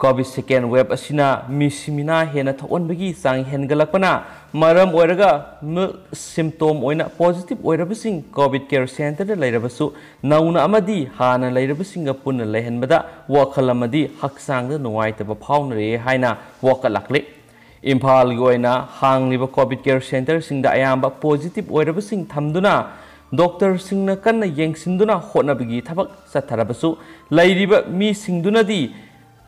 Covid second web ꯑꯁꯤꯅ ꯃꯤꯁꯤꯃꯤꯅ ꯍꯦꯟꯅ ꯊꯣꯛꯍꯟꯕꯒꯤ ꯆꯥꯡ ꯍꯦꯟꯒꯠꯂꯛꯄꯅ ꯃꯔꯝ ꯑꯣꯏꯔꯒ ꯃꯤꯜꯛ ꯁꯤꯝꯇꯣꯝ ꯑꯣꯏꯅ ꯄꯣꯖꯤꯇꯤꯚ ꯑꯣꯏꯔꯕꯁꯤꯡ ꯀꯣꯚꯤꯠ ꯀꯦꯌꯔ ꯁꯦꯟꯇꯔꯗ ꯂꯩꯔꯕꯁꯨ ꯅꯧꯅ ꯑꯃꯗꯤ ꯍꯥꯟꯅ ꯂꯩꯔꯕꯁꯤꯡꯒ ꯄꯨꯟꯅ ꯂꯩꯍꯟꯕꯗ ꯋꯥꯈꯜ ꯑꯃꯗꯤ ꯍꯛꯆꯥꯡꯗ ꯅꯨꯡꯉꯥꯏꯇꯕ ꯐꯥꯎꯅꯔꯦ ꯍꯥꯏꯅ ꯋꯥꯀꯠꯂꯛꯂꯤ ꯏꯝꯐꯥꯜꯒꯤ ꯑꯣꯏꯅ ꯍꯥꯡꯂꯤꯕ ꯀꯣꯚꯤꯠ ꯀꯦꯌꯔ ꯁꯦꯟꯇꯔꯁꯤꯡꯗ ꯑꯌꯥꯝꯕ ꯄꯣꯖꯤꯇꯤꯚ ꯑꯣꯏꯔꯕꯁꯤꯡ ꯊꯝꯗꯨꯅ ꯗꯣꯛꯇꯔꯁꯤꯡꯅ ꯀꯟꯅ ꯌꯦꯡꯁꯤꯟꯗꯨꯅ ꯍꯣꯠꯅꯕꯒꯤ ꯊꯕꯛ ꯆꯠꯊꯔꯕꯁꯨ ꯂꯩꯔꯤꯕ ꯃꯤꯁꯤꯡꯗꯨꯅꯗꯤ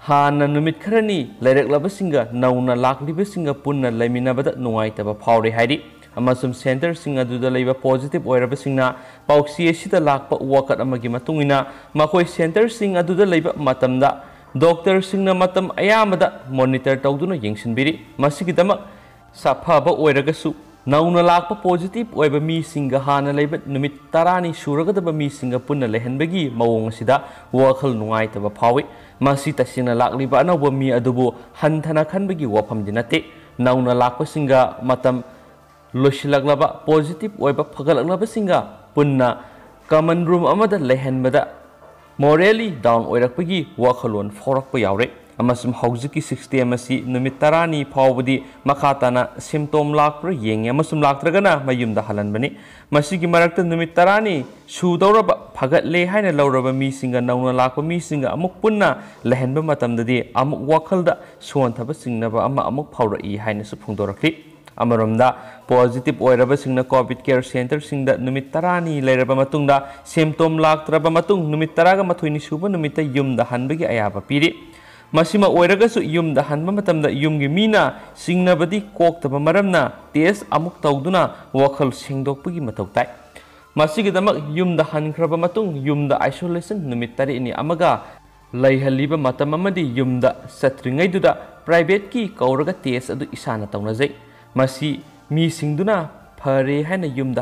ꯍꯥꯟꯅ ꯅꯨꯃꯤꯠ ꯈꯔꯅꯤ ꯂꯩꯔꯛꯂꯕꯁꯤꯡꯒ ꯅꯧꯅ ꯂꯥꯛꯂꯤꯕꯁꯤꯡꯒ ꯄꯨꯟꯅ ꯂꯩꯃꯤꯟꯅꯕꯗ ꯅꯨꯡꯉꯥꯏꯇꯕ ꯐꯥꯎꯔꯦ ꯍꯥꯏꯔꯤ ꯑꯃꯁꯨꯡ ꯁꯦꯟꯇꯔꯁꯤꯡ ꯑꯗꯨꯗ ꯂꯩꯕ ꯄꯣꯖꯤꯇꯤꯚ ꯑꯣꯏꯔꯕꯁꯤꯡꯅ ꯄꯥꯎꯆꯦ ꯑꯁꯤꯗ ꯂꯥꯛꯄ ꯋꯥꯀꯠ ꯑꯃꯒꯤ ꯃꯇꯨꯡꯏꯟꯅ ꯃꯈꯣꯏ ꯁꯦꯟꯇꯔꯁꯤꯡ ꯑꯗꯨꯗ ꯂꯩꯕ ꯃꯇꯝꯗ ꯗꯣꯛꯇꯔꯁꯤꯡꯅ ꯃꯇꯝ ꯑꯌꯥꯝꯕꯗ ꯃꯣꯅꯤꯇꯔ ꯇꯧꯗꯨꯅ ꯌꯦꯡꯁꯤꯟꯕꯤꯔꯤ ꯃꯁꯤꯒꯤꯗꯃꯛ ꯁꯥꯐꯕ ꯑꯣꯏꯔꯒꯁꯨ Nauna lakpa positif wai bami singa hana lebet numit tarani sura taba mi singa puna lehen bagi mawong sida wakal nungai taba pawi masih tasina lakli ba na wami adobo hantana kan bagi wapam dinate nauna lakpa singa matam loshilak laba positif wai ba pagalak laba singa puna kaman rum amada lehen bada moreli down oirak bagi wakaluan forak pa ꯑꯃꯁꯨꯡ ꯍꯧꯖꯤꯛꯀꯤ system ꯑꯁꯤ ꯅꯨꯃꯤꯠ ꯇꯔꯥꯅꯤ ꯐꯥꯎꯕꯗꯤ ꯃꯈꯥ ꯇꯥꯅ ꯁꯤꯝꯇꯣꯝ ꯂꯥꯛꯄ꯭ꯔꯥ ꯌꯦꯡꯉꯤ ꯑꯃꯁꯨꯡ ꯂꯥꯛꯇ꯭ꯔꯒꯅ ꯃꯌꯨꯝꯗ ꯍꯜꯍꯟꯕꯅꯤ ꯃꯁꯤꯒꯤ ꯃꯔꯛꯇ ꯅꯨꯃꯤꯠ ꯇꯔꯥꯅꯤ ꯁꯨꯗꯧꯔꯕ ꯐꯒꯠꯂꯦ ꯍꯥꯏꯅ ꯂꯧꯔꯕ ꯃꯤꯁꯤꯡꯒ ꯅꯧꯅ ꯂꯥꯛꯄ ꯃꯤꯁꯤꯡꯒ ꯑꯃꯨꯛ ꯄꯨꯟꯅ ꯂꯩꯍꯟꯕ ꯃꯇꯝꯗꯗꯤ ꯑꯃꯨꯛ ꯋꯥꯈꯜꯗ ꯁꯣꯟꯊꯕ ꯆꯤꯡꯅꯕ ꯑꯃ ꯑꯃꯨꯛ ꯐꯥꯎꯔꯛꯏ ꯍꯥꯏꯅꯁꯨ ꯐꯣꯡꯗꯣꯔꯛꯂꯤ ꯑꯃꯔꯣꯝꯗ ꯄꯣꯖꯤꯇꯤꯕ ꯑꯣꯏꯔꯕꯁꯤꯡꯅ ꯀꯣꯚꯤꯗ ꯀꯦꯌꯔ ꯁꯦꯟꯇꯔꯁꯤꯡꯗ ꯅꯨꯃꯤꯠ ꯇꯔꯥꯅꯤ ꯂꯩꯔꯕ ꯃꯇꯨꯡꯗ ꯁꯤꯝꯇꯣꯝ ꯂꯥꯛꯇ꯭ꯔꯕ ꯃꯇꯨꯡ ꯅꯨꯃꯤꯠ ꯇꯔꯥꯒ ꯃꯥꯊꯣꯏꯅꯤ ꯁꯨꯕ ꯅꯨꯃꯤꯠꯇ ꯌꯨꯝꯗ ꯍꯟꯕꯒꯤ ꯑꯌꯥꯕ ꯄꯤꯔꯤ masih oiraga su yum da hanba matam da singna badi kok ta pamaram tes amuk tauduna wakhal singdok pugi matau tai masigi da mak yum da han khraba isolation numit tari ini amaga lai haliba matam amadi yum da satringai duda private ki kauraga tes adu isana tauna jai masi mi singduna phare hai na yum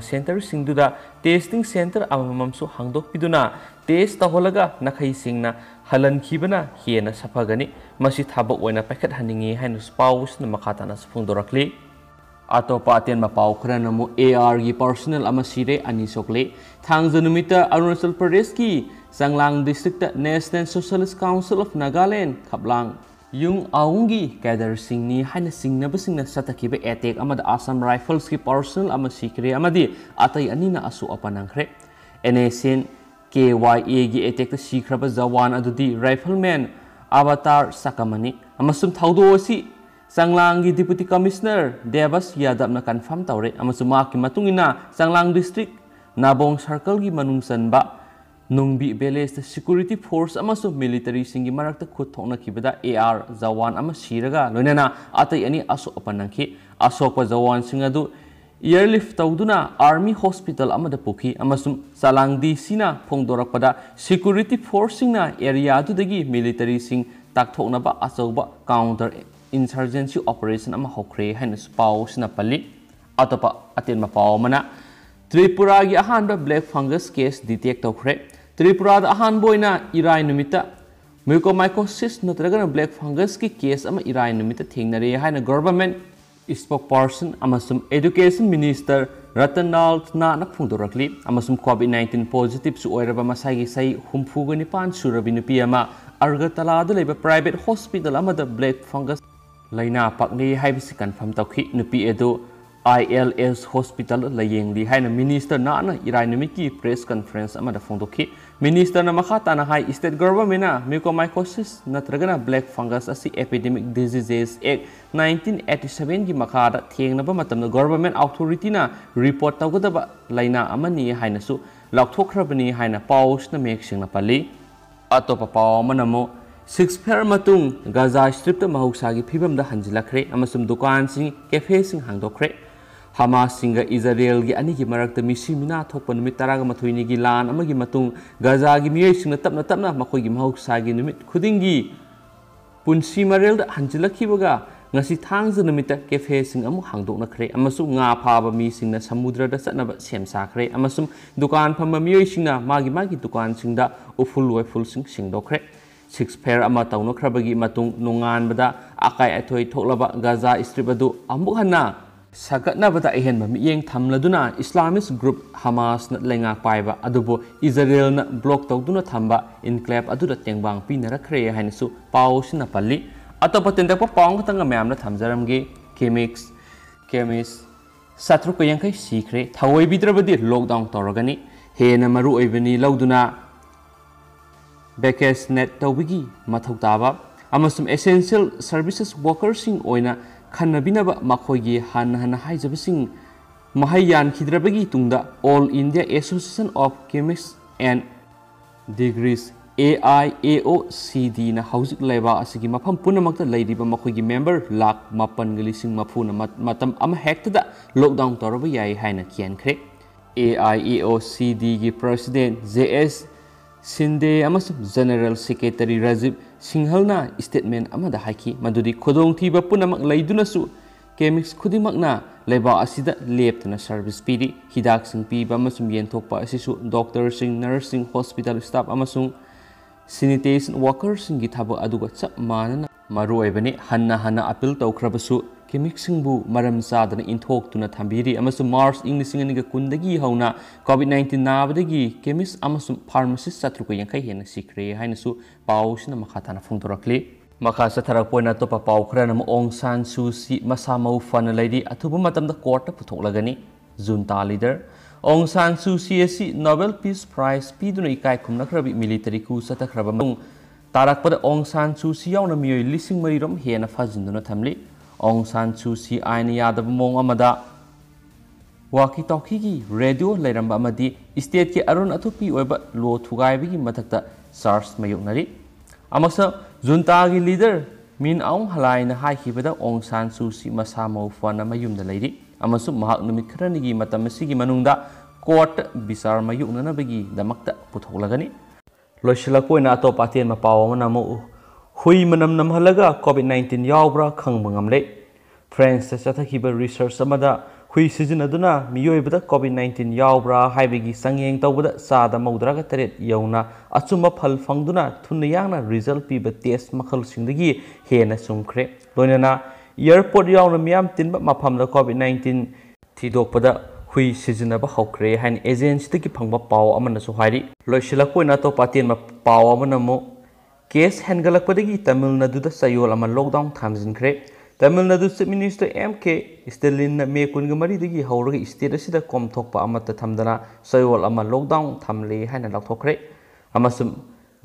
center sing duda testing center am su hangdok piduna test ta holaga na khai halan khibana hiena safa gani masi thabo packet handingi hai nu spaus na makata atau paten ma pau khra namu ar gi personal ama sire ani sokle thang sanglang district national socialist council of nagaland khablang yung aunggi kadar singni haina singnaba singna satakiba attack amad Assam Rifles ki personal ama sikre amadi atai na asu apanangkhre NSN KYA gi attack ta sikhraba jawan adudi rifleman avatar sakamani amasum thaudo si Sanglang Deputy Commissioner Devas Yadab na confirm tawre amasum ma ki matungina Sanglang District Nabong Circle gi manungsan ba नी बेलेज security force military मरक्त खुद थोनाबद A R जवान सीरग loan अत अशोपनि Ashok jawan Singh airlift तौदना army hospital पुखी चलांगी फोदरपद सिक्यूरीटी फोर्स एरिया मिलीटरी ताथोब अच्छा काउंटर इंसर्जेंसी ऑपरेशन होख्रे पाव पल्ली अतोप अतम पाव मना त्रिपुरा की अहम ब्लैक फंगस केस डिटेक्ट तौरें त्रिपुरा अहान इराई म्यूकोमाइकोसिस नगर ब्लैक फंगस की केस इराई थेनरे हैं government spokesperson education minister Ratan Lal ना फोदी कोविड नाइन्टीन पॉजिटिव होब मई हूफूग निपान सूरबी Agartala private hospital black fungus लेना पाने कन्फर्म तौकी नुपी ILS hospital layeng li haina minister na na irainamiki press conference amada fongdoki minister na makhata na hai state government na mucomycosis natragana black fungus asi epidemic diseases act 1987 gi makhada thengna ba matamna government authority na report tawgadaba laina amani haina su lakthokhrabani haina pausna meksingna pali atopa paw manamo six फेयर मतुंग Gaza strip महौसागी फिबमदा हंजिलखरे दुकान cafe हादोखरे ꯍꯃꯥꯁꯁꯤꯡꯒ ꯏꯖꯔꯦꯜꯒꯤ ꯑꯅꯤꯒꯤ ꯃꯔꯛꯇ ꯃꯤꯁꯤ ꯃꯤꯅꯥ ꯊꯣꯛꯄ ꯅꯨꯃꯤꯠ ꯇꯔꯥꯒ ꯃꯥꯊꯣꯏꯅꯤꯒꯤ ꯂꯥꯟ ꯑꯃꯒꯤ ꯃꯇꯨꯡ ꯒꯖꯥꯒꯤ ꯃꯤꯑꯣꯏꯁꯤꯡꯅ ꯇꯞꯅ ꯇꯞꯅ ꯃꯈꯣꯏꯒꯤ ꯃꯍꯧꯁꯥꯒꯤ ꯅꯨꯃꯤꯠ ꯈꯨꯗꯤꯡꯒꯤ ꯄꯨꯟꯁꯤ ꯃꯔꯦꯜꯗ ꯍꯟꯖꯤꯜꯂꯛꯈꯤꯕꯒ ngasi thang zu namita cafe sing amu hangdok na khre amasu nga pha ba mi sing na samudra da chatna ba sem sa khre amasum dukan pham ma mioi sing na magi magi dukan sing da uful loi ful sing sing do khre six pair ama taw no khra bagi matung nungan bada akai athoi thokla ba gaza strip adu ambu hana सकनाबद अहम मिंग थमलना Islamist group Hamas लेना पाब अब Israel block तौदन थम इनक्लेब तेबा पीनरखे है पासी पल्ली अतोप तेंदप पाखत मैम थमजरमे केमिक्स केमिस सत्रुक यंखई सीख्रे थवैबीद्रबी लॉकडाउन तौरगनी हेन मूबी लौदना बेकेस नेट तौब की मौताब एसेंशियल सर्विसेस वर्कर्स खनबी हान हाँ महैयानद्रबी तुंग all India association of chemist and druggists A I A O C D लेकिन मौम पुनमत लेगी मेबर लाख मपन लिंग मफून हेक्त लॉकडाउन तौर ये कैनख्रे A I A O C D president J S Shinde general secretary Rajiv ꯁꯤꯡꯍꯜꯅ ꯏꯁꯇꯦꯠꯃꯦꯟ ꯑꯃꯗ ꯍꯥꯏꯈꯤ ꯃꯗꯨꯗꯤ ꯈꯨꯗꯣꯡꯊꯤꯕ ꯄꯨꯝꯅꯃꯛ ꯂꯩꯗꯨꯅꯁꯨ ꯀꯦꯃꯤꯛꯁ ꯈꯨꯗꯤꯡꯃꯛꯅ ꯂꯩꯕꯥꯛ ꯑꯁꯤꯗ ꯂꯦꯞꯇꯅ ꯁꯔꯚꯤꯁ ꯄꯤꯔꯤ ꯍꯤꯗꯥꯛꯁꯤꯡ ꯄꯤꯕ ꯑꯃꯁꯨꯡ ꯌꯦꯟꯊꯣꯛꯄ ꯑꯁꯤꯁꯨ ꯗꯣꯛꯇꯔꯁꯤꯡ ꯅꯔꯁꯁꯤꯡ ꯍꯣꯁꯄꯤꯇꯥꯜ ꯁ꯭ꯇꯥꯐ ꯑꯃꯁꯨꯡ ꯁꯤꯅꯤꯇꯦꯁꯟ ꯋꯥꯀꯔꯁꯤꯡꯒꯤ ꯊꯕꯛ ꯑꯗꯨꯒ ꯆꯞ ꯃꯥꯟꯅꯅ ꯃꯔꯨꯑꯣꯏꯕꯅꯤ ꯍꯟꯅ ꯍꯟꯅ ꯑꯄꯤꯜ ꯇꯧꯈ꯭ꯔꯕꯁꯨ ꯀꯦꯃꯤꯛꯁꯤꯡꯕꯨ ꯃꯔꯝ ꯆꯥꯗꯅ ꯏꯟꯊꯣꯛꯇꯨꯅ ꯊꯝꯕꯤꯔꯤ ꯑꯃꯁꯨꯡ ꯃꯥꯔꯁ ꯏꯪ ꯂꯤꯁꯤꯡ ꯑꯅꯤꯒ ꯀꯨꯟꯗꯒꯤ ꯍꯧꯅ ꯀꯣꯚꯤꯠ ꯅꯥꯏꯟꯇꯤꯟ ꯅꯥꯕꯗꯒꯤ ꯀꯦꯃꯤꯁ ꯑꯃꯁꯨꯡ ꯐꯥꯔꯃꯥꯁꯤꯁ ꯆꯥꯇ꯭ꯔꯨꯛꯀ ꯌꯥꯡꯈꯩ ꯍꯦꯟꯅ ꯁꯤꯈ꯭ꯔꯦ ꯍꯥꯏꯅꯁꯨ ꯄꯥꯎꯁꯤꯅ ꯃꯈꯥ ꯇꯥꯅ ꯐꯣꯡꯗꯣꯔꯛꯂꯤ ꯃꯈꯥ ꯆꯠꯊꯔꯛꯄ ꯑꯣꯏꯅ ꯑꯇꯣꯞꯄ ꯄꯥꯎ ꯈꯔꯅ ꯑꯣꯡ ꯁꯥꯟ ꯁꯨꯁꯤ ꯃꯁꯥ ꯃꯎ ꯐꯅ ꯂꯩꯔꯤ ꯑꯊꯨꯕ ꯃꯇꯝꯗ ꯀꯣꯔꯠꯇ ꯄꯨꯊꯣꯛꯂꯒꯅꯤ ꯖꯨꯟꯇꯥ ꯂꯤꯗꯔ ꯑꯣꯡ ꯁꯥꯟ ꯁꯨꯁꯤ ꯑꯁꯤ ꯅꯣꯕꯦꯜ ꯄꯤꯁ ꯄ꯭ꯔꯥꯏꯖ ꯄꯤꯗꯨꯅ ꯏꯀꯥꯏ ꯈꯨꯝꯅꯈ꯭ꯔꯕ ꯃꯤꯂꯤꯇꯔꯤ ꯀꯨ ꯆꯠꯊꯈ꯭ꯔꯕ ꯃꯇꯨꯡ ꯇꯥꯔꯛꯄꯗ ꯑꯣꯡ ꯁꯥꯟ ꯁꯨꯁꯤ ꯌꯥꯎꯅ ꯃꯤꯑꯣꯏ ꯂꯤꯁꯤꯡ ꯃꯔꯤꯔꯣꯝ ꯍꯦꯟꯅ ꯐꯥꯖꯤꯟꯗꯨꯅ ꯊꯝꯂꯤ ꯑꯣꯡ ꯁꯥꯟ ꯁꯨꯁꯤ ꯑꯥꯏꯅ ꯌꯥꯗꯕ ꯃꯑꯣꯡ ꯑꯃꯗ ꯋꯥꯀꯤ ꯇꯥꯎꯀꯤꯒꯤ ꯔꯦꯗꯤꯑꯣ ꯂꯩꯔꯝꯕ ꯑꯃꯗꯤ ꯏꯁꯇꯦꯠꯀꯤ ꯑꯔꯨꯟ ꯑꯊꯨꯞꯄꯤ ꯑꯣꯏꯕ ꯂꯣ ꯊꯨꯒꯥꯏꯕꯒꯤ ꯃꯊꯛꯇ ꯆꯥꯔꯖ ꯃꯥꯌꯣꯛꯅꯔꯤ ꯑꯃꯁꯨꯡ ꯖꯨꯟꯇꯥꯒꯤ ꯂꯤꯗꯔ ꯃꯤꯟ ꯑꯥꯎꯡ ꯍꯂꯥꯏꯅ ꯍꯥꯏꯈꯤꯕꯗ ꯑꯣꯡ ꯁꯥꯟ ꯁꯨꯁꯤ ꯃꯁꯥ ꯃꯎ ꯐꯅ ꯃꯌꯨꯝꯗ ꯂꯩꯔꯤ ꯑꯃꯁꯨꯡ ꯃꯍꯥꯛ ꯅꯨꯃꯤꯠ ꯈꯔꯅꯤꯒꯤ ꯃꯇꯝ ꯑꯁꯤꯒꯤ ꯃꯅꯨꯡꯗ ꯀꯣꯔꯠꯇ ꯕꯤꯆꯥꯔ ꯃꯥꯌꯣꯛꯅꯅꯕꯒꯤꯗꯃꯛꯇ ꯄꯨꯊꯣꯛꯂꯒꯅꯤ ꯂꯣꯏꯁꯤꯜꯂꯛꯄ ꯑꯣꯏꯅ ꯑꯇꯣꯞꯄ ꯑꯇꯦꯟꯕ ꯄꯥꯎ ꯑꯃꯅ ꯑꯃꯨꯛ hui manam nam halaga covid 19 yau bra yaubra khangba ngamle friends sa thakhiba research samada hui season aduna miyoibada covid 19 yau bra hai yaubra haibegi sangyeng tawbada sada maudra ga taret yauna achuma phal phangduna thunayangna result piba test makhal singdagi hena sumkhre na airport yauna miyam tinba maphamda covid 19 thidokpada hui sizinaba hokre han agency tiki phangba paw amana su hairi loisilakoi na to patien ma paw amana mo case हेंगल्पदी तमिल नाडुद चयोल अम lockdown थामजिनख्रे Tamil Nadu chief minister M K Stalin मे कुन मरीदी हौर स्टेट से कॉमथोप थमदना चयोल अम लॉकडाउन थमले है लाथोख्रे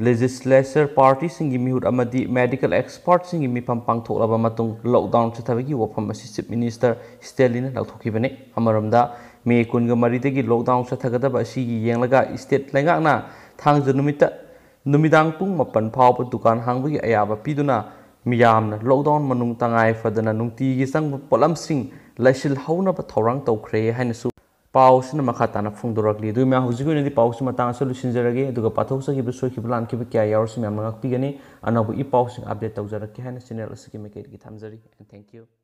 लेजिस्लेचर पार्टी सिंगी मेडिकल एक्सपर्ट सिंगी मिपम पांगथोलब मतुंग लॉकडाउन चथबगी वफम असि चीफ मिनिस्टर स्टेलिन लाथोखिबने मे कुनग मरीदगी लॉकडाउन चथगदब असि स्टेट लेना थांगजु नुमित नुमिदांग पुंग मपन फाव दुकान हांगबगी अयाब अब मियामना लॉकडाउन मनुंग तंगाई फदना की संग पोलमसिंग लाइसिल हौनब थौरांग तौख्रे हाइनसु पाउसिन मखा ताना फोंदोरकली दुई म्या हुजिगु नदी पाउस मतांग सलु सिंजरगे दुगा क्या यारस म्या मंगाक पिगने अनब इ पाउसिंग अपडेट तौजरके हाइन चैनल सखि मेकेट थैंक यू